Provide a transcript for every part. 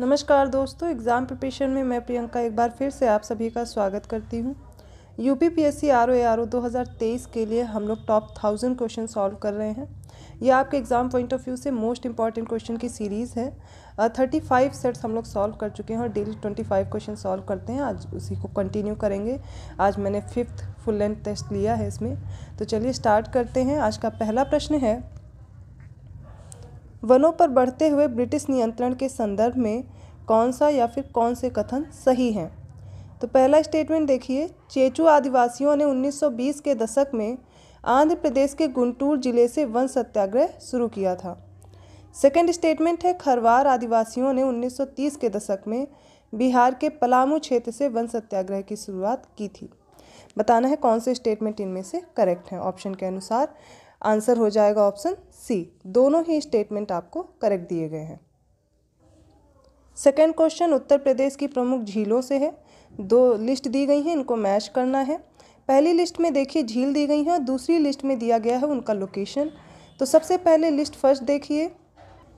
नमस्कार दोस्तों exam preparation में मैं प्रियंका एक बार फिर से आप सभी का स्वागत करती हूँ U P P S C R O R O दो हज़ार तेईस के लिए हम लोग टॉप थाउजेंड क्वेश्चन सॉल्व कर रहे हैं यह आपके एग्ज़ाम पॉइंट ऑफ व्यू से मोस्ट इंपॉर्टेंट क्वेश्चन की सीरीज़ है थर्टी फाइव सेट्स हम लोग सॉल्व कर चुके हैं और daily twenty five question solve करते हैं आज उसी को कंटिन्यू करेंगे आज मैंने फिफ्थ फुल लेंथ टेस्ट लिया है इसमें तो चलिए स्टार्ट करते हैं आज का पहला प्रश्न है वनों पर बढ़ते हुए ब्रिटिश नियंत्रण के संदर्भ में कौन सा या फिर कौन से कथन सही हैं तो पहला स्टेटमेंट देखिए चेचू आदिवासियों ने 1920 के दशक में आंध्र प्रदेश के गुंटूर जिले से वन सत्याग्रह शुरू किया था सेकंड स्टेटमेंट है खरवार आदिवासियों ने 1930 के दशक में बिहार के पलामू क्षेत्र से वन सत्याग्रह की शुरुआत की थी बताना है कौन से स्टेटमेंट इनमें से करेक्ट हैं ऑप्शन के अनुसार आंसर हो जाएगा ऑप्शन सी दोनों ही स्टेटमेंट आपको करेक्ट दिए गए हैं सेकेंड क्वेश्चन उत्तर प्रदेश की प्रमुख झीलों से है दो लिस्ट दी गई हैं इनको मैच करना है पहली लिस्ट में देखिए झील दी गई है और दूसरी लिस्ट में दिया गया है उनका लोकेशन तो सबसे पहले लिस्ट फर्स्ट देखिए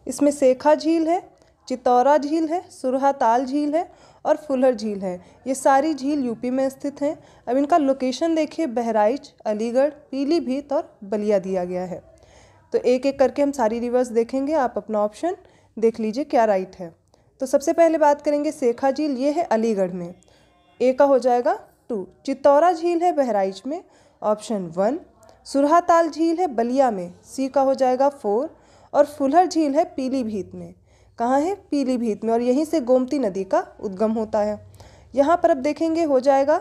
इसमें सेखा झील है चित्तौरा झील है सुरहाताल झील है और फुलर झील है ये सारी झील यूपी में स्थित हैं अब इनका लोकेशन देखिए बहराइच अलीगढ़ पीलीभीत और बलिया दिया गया है तो एक एक करके हम सारी रिवर्स देखेंगे आप अपना ऑप्शन देख लीजिए क्या राइट है तो सबसे पहले बात करेंगे सेखा झील ये है अलीगढ़ में ए का हो जाएगा टू चित्तौरा झील है बहराइच में ऑप्शन वन सुरहाताल झील है बलिया में सी का हो जाएगा फोर और फुलहर झील है पीलीभीत में कहाँ है पीलीभीत में और यहीं से गोमती नदी का उद्गम होता है यहाँ पर अब देखेंगे हो जाएगा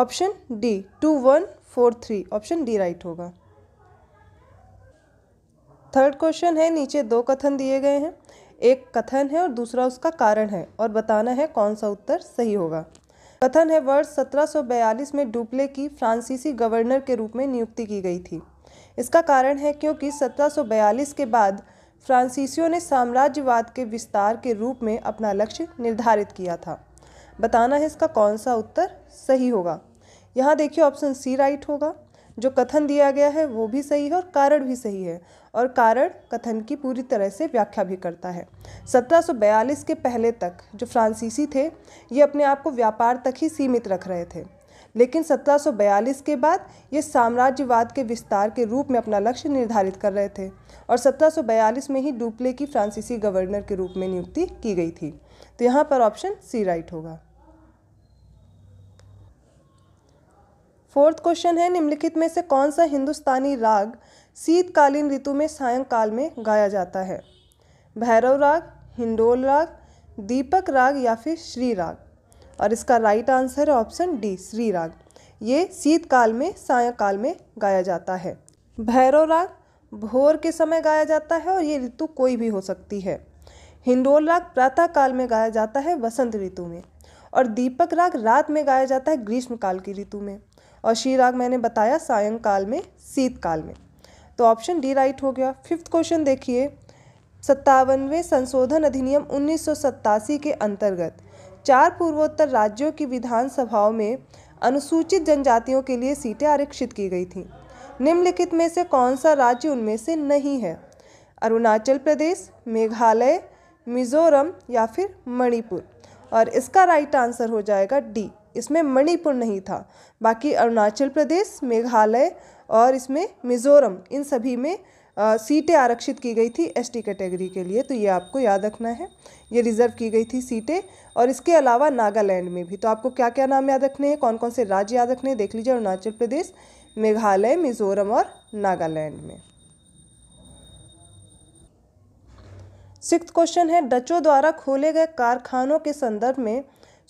option D two one four three option D right होगा थर्ड क्वेश्चन है नीचे दो कथन दिए गए हैं एक कथन है और दूसरा उसका कारण है और बताना है कौन सा उत्तर सही होगा कथन है वर्ष 1742 में डुप्ले की फ्रांसीसी गवर्नर के रूप में नियुक्ति की गई थी इसका कारण है क्योंकि 1742 के बाद फ्रांसीसियों ने साम्राज्यवाद के विस्तार के रूप में अपना लक्ष्य निर्धारित किया था बताना है इसका कौन सा उत्तर सही होगा यहाँ देखिए ऑप्शन सी राइट होगा जो कथन दिया गया है वो भी सही है और कारण भी सही है और कारण कथन की पूरी तरह से व्याख्या भी करता है 1742 के पहले तक जो फ्रांसीसी थे ये अपने आप को व्यापार तक ही सीमित रख रहे थे लेकिन 1742 के बाद ये साम्राज्यवाद के विस्तार के रूप में अपना लक्ष्य निर्धारित कर रहे थे और 1742 में ही डुप्ले की फ्रांसीसी गवर्नर के रूप में नियुक्ति की गई थी तो यहाँ पर ऑप्शन सी राइट होगा फोर्थ क्वेश्चन है निम्नलिखित में से कौन सा हिंदुस्तानी राग शीतकालीन ऋतु में सायंकाल में गाया जाता है भैरव राग हिंडोल राग दीपक राग या फिर श्री राग और इसका राइट आंसर है ऑप्शन डी श्री राग ये शीतकाल में सायकाल में गाया जाता है भैरव राग भोर के समय गाया जाता है और ये ऋतु कोई भी हो सकती है हिंडोल राग प्रातः काल में गाया जाता है वसंत ऋतु में और दीपक राग रात में गाया जाता है ग्रीष्मकाल की ऋतु में और शी राग मैंने बताया सायंकाल में शीतकाल में तो ऑप्शन डी राइट हो गया फिफ्थ क्वेश्चन देखिए सत्तावनवे संशोधन अधिनियम उन्नीस के अंतर्गत चार पूर्वोत्तर राज्यों की विधानसभाओं में अनुसूचित जनजातियों के लिए सीटें आरक्षित की गई थीं निम्नलिखित में से कौन सा राज्य उनमें से नहीं है अरुणाचल प्रदेश मेघालय मिजोरम या फिर मणिपुर और इसका राइट आंसर हो जाएगा डी इसमें मणिपुर नहीं था बाकी अरुणाचल प्रदेश मेघालय और इसमें मिजोरम इन सभी में सीटें आरक्षित की गई थी एसटी कैटेगरी के, के लिए तो ये आपको याद रखना है ये रिजर्व की गई थी सीटें और इसके अलावा नागालैंड में भी तो आपको क्या क्या नाम याद रखने हैं कौन कौन से राज्य याद रखने हैं देख लीजिए अरुणाचल प्रदेश मेघालय मिजोरम और नागालैंड में सिक्स क्वेश्चन है डचों द्वारा खोले गए कारखानों के संदर्भ में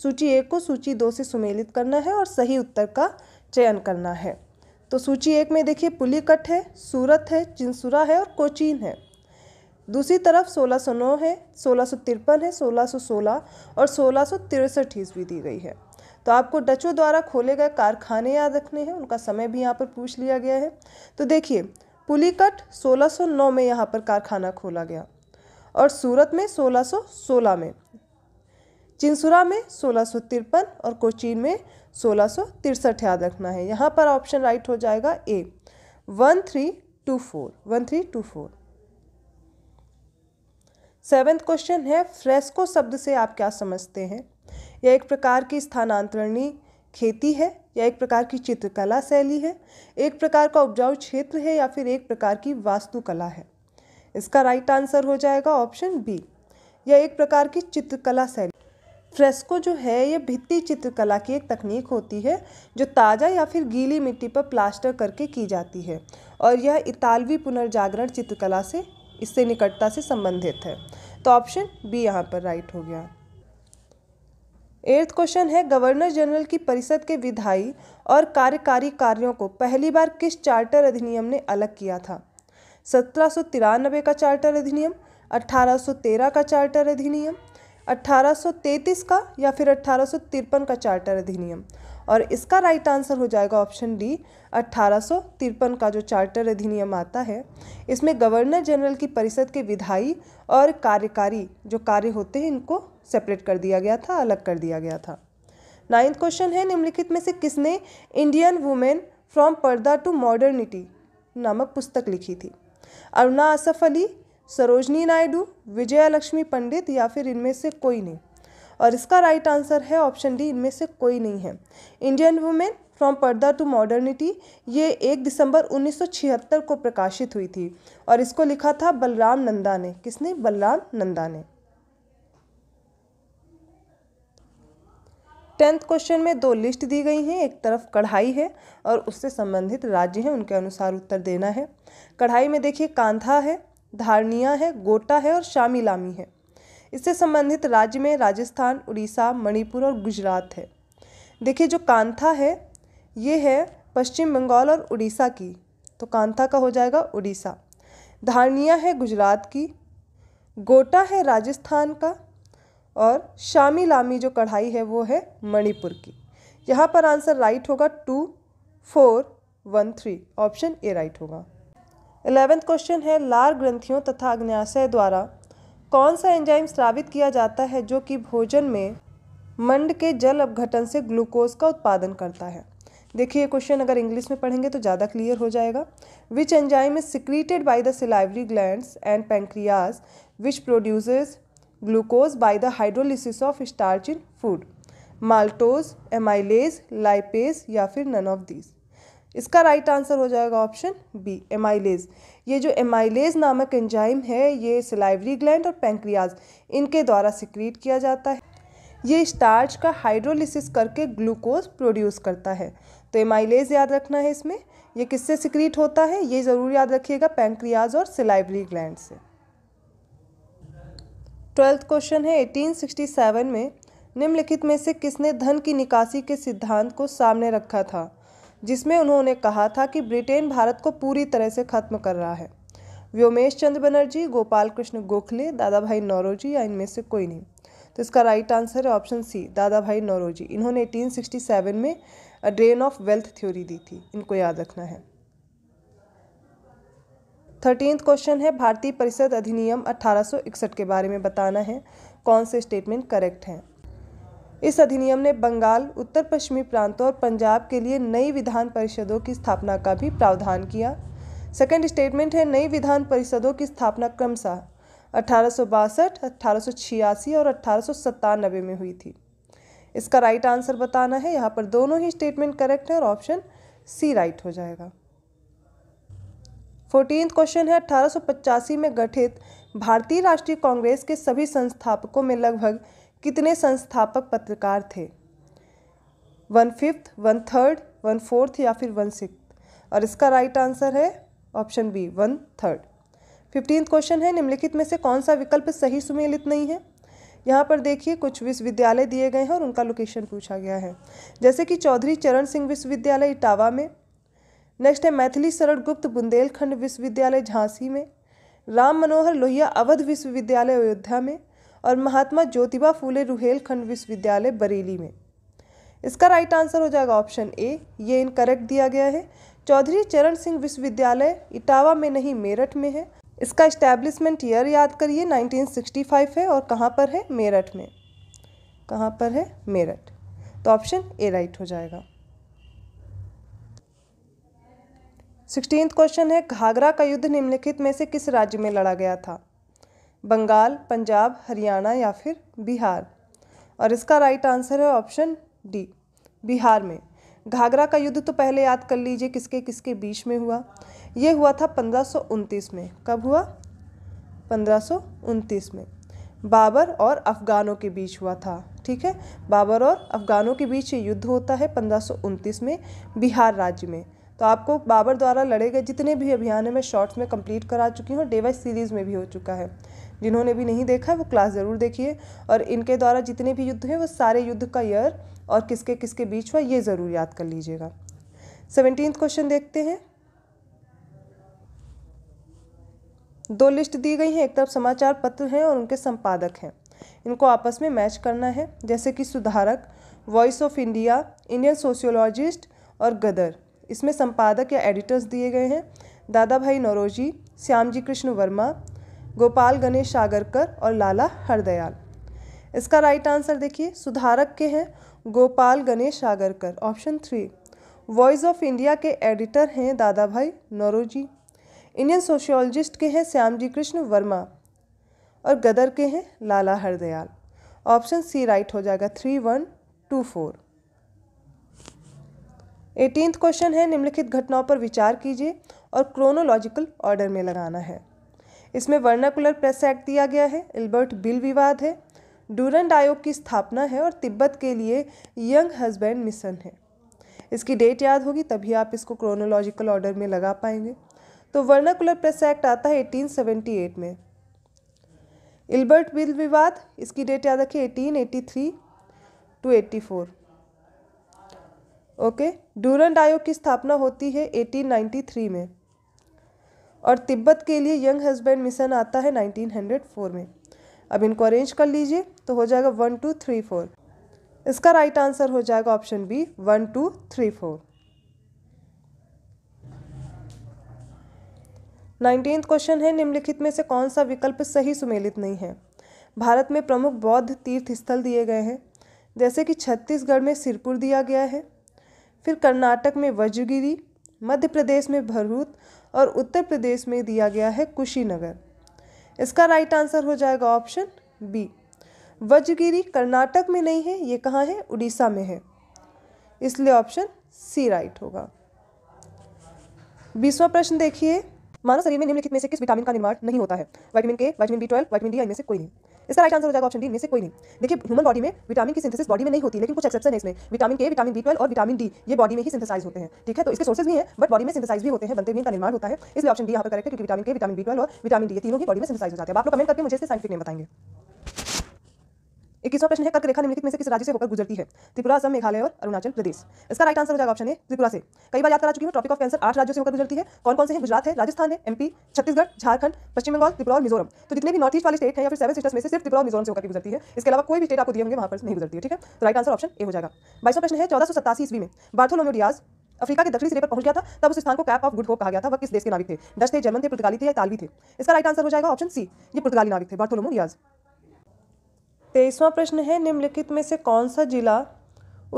सूची एक को सूची दो से सुमेलित करना है और सही उत्तर का चयन करना है तो सूची एक में देखिए पुलिकट है सूरत है चिंसुरा है और कोचीन है दूसरी तरफ सोलह सौ नौ है सोलह सौ तिरपन है सोलह सौ सोलह और सोलह सौ तिरसठ ईस्वी दी गई है तो आपको डचों द्वारा खोले गए कारखाने याद रखने हैं उनका समय भी यहाँ पर पूछ लिया गया है तो देखिए पुलिकट 1609 में यहाँ पर कारखाना खोला गया और सूरत में 1616 में चिंसुरा में सोलह और कोचीन में सोलह याद रखना है यहाँ पर ऑप्शन राइट हो जाएगा A one three two four one three two four seventh question है फ्रेस्को शब्द से आप क्या समझते हैं यह एक प्रकार की स्थानांतरणी खेती है या एक प्रकार की चित्रकला शैली है एक प्रकार का उपजाऊ क्षेत्र है या फिर एक प्रकार की वास्तुकला है इसका राइट आंसर हो जाएगा ऑप्शन बी या एक प्रकार की चित्रकला शैली फ्रेस्को जो है ये भित्ति चित्रकला की एक तकनीक होती है जो ताज़ा या फिर गीली मिट्टी पर प्लास्टर करके की जाती है और यह इतालवी पुनर्जागरण चित्रकला से इससे निकटता से संबंधित है तो ऑप्शन बी यहाँ पर राइट हो गया एर्थ क्वेश्चन है गवर्नर जनरल की परिषद के विधायी और कार्यकारी कार्यों को पहली बार किस चार्टर अधिनियम ने अलग किया था सत्रह का चार्टर अधिनियम अट्ठारह का चार्टर अधिनियम 1833 का या फिर अट्ठारह का चार्टर अधिनियम और इसका राइट आंसर हो जाएगा ऑप्शन डी अट्ठारह का जो चार्टर अधिनियम आता है इसमें गवर्नर जनरल की परिषद के विधायी और कार्यकारी जो कार्य होते हैं इनको सेपरेट कर दिया गया था अलग कर दिया गया था नाइन्थ क्वेश्चन है निम्नलिखित में से किसने Indian women from purdah to modernity नामक पुस्तक लिखी थी अरुणा असफ अली सरोजनी नायडू विजयालक्ष्मी पंडित या फिर इनमें से कोई नहीं और इसका राइट आंसर है ऑप्शन डी इनमें से कोई नहीं है Indian women from purdah to modernity ये एक दिसंबर 1976 को प्रकाशित हुई थी और इसको लिखा था बलराम नंदा ने किसने बलराम नंदा ने टेंथ क्वेश्चन में दो लिस्ट दी गई हैं एक तरफ कढ़ाई है और उससे संबंधित राज्य हैं उनके अनुसार उत्तर देना है कढ़ाई में देखिए कांधा है धारणिया है गोटा है और शामिलामी है इससे संबंधित राज्य में राजस्थान उड़ीसा मणिपुर और गुजरात है देखिए जो कांथा है ये है पश्चिम बंगाल और उड़ीसा की तो कांथा का हो जाएगा उड़ीसा धारणिया है गुजरात की गोटा है राजस्थान का और शामी लामी जो कढ़ाई है वो है मणिपुर की यहाँ पर आंसर राइट होगा two four one three option A right होगा इलेवेंथ क्वेश्चन है लार ग्रंथियों तथा अग्नाशय द्वारा कौन सा एंजाइम स्रावित किया जाता है जो कि भोजन में मंड के जल अपघटन से ग्लूकोज का उत्पादन करता है देखिए क्वेश्चन अगर इंग्लिश में पढ़ेंगे तो ज़्यादा क्लियर हो जाएगा which enzyme is secreted by the salivary gland and pancreas which produces glucose by the hydrolysis of starch in food maltose amylase lipase या फिर नन ऑफ दीज इसका राइट आंसर हो जाएगा ऑप्शन बी एमाइलेज ये जो amylase नामक enzyme है ये सिलाइवरी ग्लैंड और पेंक्रियाज इनके द्वारा सिक्रीट किया जाता है ये स्टार्च का हाइड्रोलिसिस करके ग्लूकोज प्रोड्यूस करता है तो एमाइलेज याद रखना है इसमें ये किससे सिक्रीट होता है ये ज़रूर याद रखिएगा पेंक्रियाज और सिलाइवरी ग्लैंड से ट्वेल्थ क्वेश्चन है 1867 में निम्नलिखित में से किसने धन की निकासी के सिद्धांत को सामने रखा था जिसमें उन्होंने कहा था कि ब्रिटेन भारत को पूरी तरह से खत्म कर रहा है व्योमेश चंद्र बनर्जी गोपाल कृष्ण गोखले दादा भाई नौरोजी या इनमें से कोई नहीं तो इसका राइट आंसर है option C Dadabhai Naoroji इन्होंने 1867 में ड्रेन ऑफ वेल्थ थ्योरी दी थी इनको याद रखना है थर्टीन क्वेश्चन है भारतीय परिषद अधिनियम 1861 के बारे में बताना है कौन से स्टेटमेंट करेक्ट हैं इस अधिनियम ने बंगाल उत्तर पश्चिमी प्रांतों और पंजाब के लिए नई विधान परिषदों की स्थापना का भी प्रावधान किया सेकेंड स्टेटमेंट है नई विधान परिषदों की स्थापना क्रमशः अठारह सौ और अठारह में हुई थी इसका राइट आंसर बताना है यहाँ पर दोनों ही स्टेटमेंट करेक्ट है और ऑप्शन सी राइट हो जाएगा फोर्टीन क्वेश्चन है अठारह में गठित भारतीय राष्ट्रीय कांग्रेस के सभी संस्थापकों में लगभग कितने संस्थापक पत्रकार थे one fifth one third one fourth या फिर वन सिक्स और इसका राइट आंसर है option B one third fifteenth question है निम्नलिखित में से कौन सा विकल्प सही सुमेलित नहीं है यहाँ पर देखिए कुछ विश्वविद्यालय दिए गए हैं और उनका लोकेशन पूछा गया है जैसे कि चौधरी चरण सिंह विश्वविद्यालय इटावा में नेक्स्ट है मैथिली शरण गुप्त बुंदेलखंड विश्वविद्यालय झांसी में राम मनोहर लोहिया अवध विश्वविद्यालय अयोध्या में और महात्मा ज्योतिबा फूले रुहेलखंड विश्वविद्यालय बरेली में इसका राइट आंसर हो जाएगा ऑप्शन ए ये इनकरेक्ट दिया गया है चौधरी चरण सिंह विश्वविद्यालय इटावा में नहीं मेरठ में है इसका इस्टेब्लिशमेंट ईयर याद करिए 1965 है और कहाँ पर है मेरठ में कहाँ पर है मेरठ तो ऑप्शन ए राइट हो जाएगा सिक्सटीन क्वेश्चन है घाघरा का युद्ध निम्नलिखित में से किस राज्य में लड़ा गया था बंगाल पंजाब हरियाणा या फिर बिहार और इसका राइट आंसर है ऑप्शन डी बिहार में घाघरा का युद्ध तो पहले याद कर लीजिए किसके किसके बीच में हुआ ये हुआ था पंद्रह में कब हुआ पंद्रह में बाबर और अफ़गानों के बीच हुआ था ठीक है बाबर और अफ़गानों के बीच ये युद्ध होता है पंद्रह में बिहार राज्य में तो आपको बाबर द्वारा लड़े गए जितने भी अभियान है मैं शॉर्ट्स में कंप्लीट करा चुकी हूँ डेवाइस सीरीज़ में भी हो चुका है जिन्होंने भी नहीं देखा है वो क्लास ज़रूर देखिए और इनके द्वारा जितने भी युद्ध हैं वो सारे युद्ध का ईयर और किसके किसके बीच हुआ ये ज़रूर याद कर लीजिएगा सेवनटीन क्वेश्चन देखते हैं दो लिस्ट दी गई हैं एक तरफ समाचार पत्र हैं और उनके संपादक हैं इनको आपस में मैच करना है जैसे कि Sudharak voice of India Indian sociologist और गदर इसमें संपादक या एडिटर्स दिए गए हैं दादा भाई नौरोजी श्याम जी कृष्ण वर्मा गोपाल गणेश सागरकर और लाला हरदयाल इसका राइट आंसर देखिए सुधारक के हैं Gopal Ganesh Agarkar option three voice of India के एडिटर हैं Dadabhai Naoroji Indian sociologist के हैं श्याम जी कृष्ण वर्मा और गदर के हैं Lala Hardayal option C right हो जाएगा three one two four eighteenth question है निम्नलिखित घटनाओं पर विचार कीजिए और क्रोनोलॉजिकल ऑर्डर में लगाना है इसमें वर्नाकुलर प्रेस एक्ट दिया गया है एल्बर्ट बिल विवाद है डूरंड आयोग की स्थापना है और तिब्बत के लिए यंग हस्बैंड मिशन है इसकी डेट याद होगी तभी आप इसको क्रोनोलॉजिकल ऑर्डर में लगा पाएंगे तो वर्नाकुलर प्रेस एक्ट आता है 1878 में इल्बर्ट बिल विवाद इसकी डेट याद रखिए 1883 टू 84 ओके डूरंड आयोग की स्थापना होती है 1893 में और तिब्बत के लिए यंग हस्बैंड मिशन आता है 1904 में अब इनको अरेंज कर लीजिए तो हो जाएगा वन टू थ्री फोर इसका राइट आंसर हो जाएगा option B one two three four nineteenth question है निम्नलिखित में से कौन सा विकल्प सही सुमेलित नहीं है भारत में प्रमुख बौद्ध तीर्थ स्थल दिए गए हैं जैसे कि छत्तीसगढ़ में सिरपुर दिया गया है फिर कर्नाटक में वज्रगिरी मध्य प्रदेश में भरूत और उत्तर प्रदेश में दिया गया है कुशीनगर इसका राइट आंसर हो जाएगा ऑप्शन बी वज्रगिरी कर्नाटक में नहीं है ये कहाँ है उड़ीसा में है इसलिए ऑप्शन सी राइट होगा बीसवा प्रश्न देखिए मानव शरीर में निम्नलिखित में से किस विटामिन का निर्माण नहीं होता है vitamin K vitamin B twelve vitamin D इनमें से कोई नहीं इसका राइट आंसर हो जाएगा ऑप्शन डी इनमें से कोई नहीं देखिए ह्यूमन बॉडी में विटामिन की सिंथेसिस बॉडी में नहीं होती लेकिन कुछ एक्सेप्शन है इसमें विटामिन के विटामिन बी और विटामिन डी ये बॉडी में ही सिंथेसाइज होते हैं ठीक है तो इसके सोर्सेज भी है बट बॉडी में सिंथेसाइज भी होते हैं बनते भी इनका निर्माण होता है इसलिए ऑप्शन डी यहाँ पर करेक्ट है क्योंकि विटामिन के विटामिन बी और विटामिन डी तीनों ही बॉडी में सिंथेसाइज हो जाते हैं आप लोग कमेंट करके मुझे इसके साइंटिफिक नेम बताएंगे इक्कीसवां प्रश्न है कर्क रेखा निम्नलिखित में से किस राज्य से होकर गुजरती है त्रिपुरा असम मेघालय और अरुणाचल प्रदेश इसका राइट आंसर हो जाएगा ऑप्शन है त्रिपुरा से कई बार याद करा चुकी हूँ ट्रॉपिक ऑफ कैंसर आठ राज्यों से होकर गुजरती है कौन कौन से हैं गुजरात है राजस्थान है एमपी छत्तीसगढ़ झारखंड पश्चिम बंगाल त्रिपुरा और मिजोरम तो जितने भी नॉर्थ ईस्ट वाले स्टेट है या फिर सेवन सिस्टर्स में से सिर्फ त्रिपुरा और मिजोरम से होकर गुजरती है इसके अलावा कोई भी स्टेट आपको दिए होंगे वहाँ पर नहीं गुजरती है ठीक है तो राइट आंसर ऑप्शन ए हो जाएगा बाईसवा प्रश्न है चौदह सौ सत्तासी ईस्वी में बार्थोलोमोडियाज अफ्रीका के दक्षिणी सिरे पर पहुंच गया था तब उस स्थान को कैप ऑफ गुड होप कहा गया था वह किस देश के नागरिक थे डच थे जर्मन थे पुर्तगाली थे या तालवी थे इसका राइट आंसर हो जाएगा ऑप्शन सी ये पुर्तगाली नागरिक थे बार्थोलोमो रियाज तेईसवां प्रश्न है निम्नलिखित में से कौन सा जिला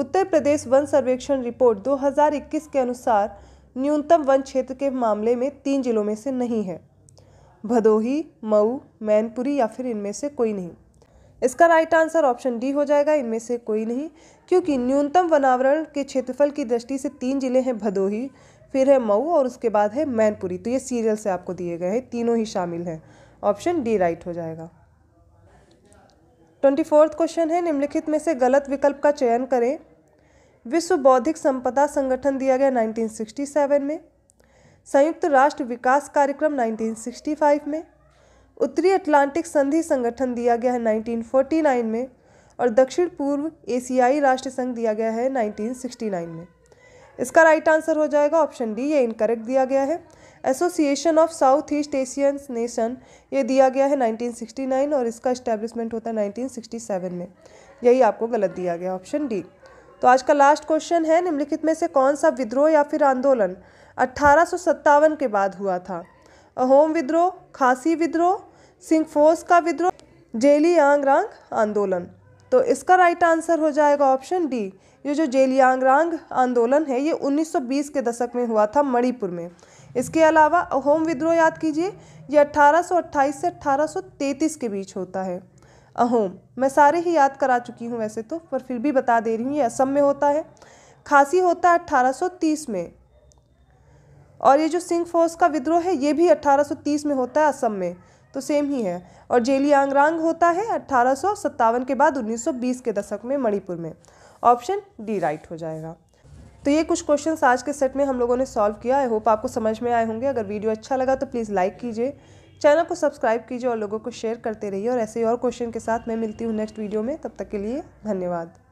उत्तर प्रदेश वन सर्वेक्षण रिपोर्ट 2021 के अनुसार न्यूनतम वन क्षेत्र के मामले में तीन जिलों में से नहीं है भदोही मऊ मैनपुरी या फिर इनमें से कोई नहीं इसका राइट आंसर ऑप्शन डी हो जाएगा इनमें से कोई नहीं क्योंकि न्यूनतम वनावरण के क्षेत्रफल की दृष्टि से तीन जिले हैं भदोही फिर है मऊ और उसके बाद है मैनपुरी तो ये सीरियल से आपको दिए गए हैं तीनों ही शामिल हैं ऑप्शन डी राइट हो जाएगा ट्वेंटी फोर्थ क्वेश्चन है निम्नलिखित में से गलत विकल्प का चयन करें विश्व बौद्धिक संपदा संगठन दिया गया 1967 में संयुक्त राष्ट्र विकास कार्यक्रम 1965 में उत्तरी अटलांटिक संधि संगठन दिया गया है 1949 में और दक्षिण पूर्व एशियाई राष्ट्र संघ दिया गया है 1969 में इसका राइट आंसर हो जाएगा ऑप्शन डी ये इनकरेक्ट दिया गया है association of South East Asian nation ये दिया गया है 1969 और इसका इस्टेब्लिशमेंट होता है 1967 में यही आपको गलत दिया गया ऑप्शन डी तो आज का लास्ट क्वेश्चन है निम्नलिखित में से कौन सा विद्रोह या फिर आंदोलन अट्ठारह के बाद हुआ था अहोम विद्रोह खासी विद्रोह सिंहफोर्स का विद्रोह जेली जेलियांगरांग आंदोलन तो इसका राइट आंसर हो जाएगा ऑप्शन डी ये जो जेलियांग्रांग आंदोलन है ये 1920 के दशक में हुआ था मणिपुर में इसके अलावा अहोम विद्रोह याद कीजिए यह 1828 से 1833 के बीच होता है अहोम मैं सारे ही याद करा चुकी हूँ वैसे तो पर फिर भी बता दे रही हूँ ये असम में होता है खासी होता है 1830 में और ये जो सिंह फोर्स का विद्रोह है ये भी 1830 में होता है असम में तो सेम ही है और जेलियांगरांग होता है अट्ठारह के बाद 1920 के दशक में मणिपुर में ऑप्शन डी राइट हो जाएगा तो ये कुछ क्वेश्चंस आज के सेट में हम लोगों ने सॉल्व किया आई होप आपको समझ में आए होंगे अगर वीडियो अच्छा लगा तो प्लीज़ लाइक कीजिए चैनल को सब्सक्राइब कीजिए और लोगों को शेयर करते रहिए और ऐसे और क्वेश्चन के साथ मैं मिलती हूँ नेक्स्ट वीडियो में तब तक के लिए धन्यवाद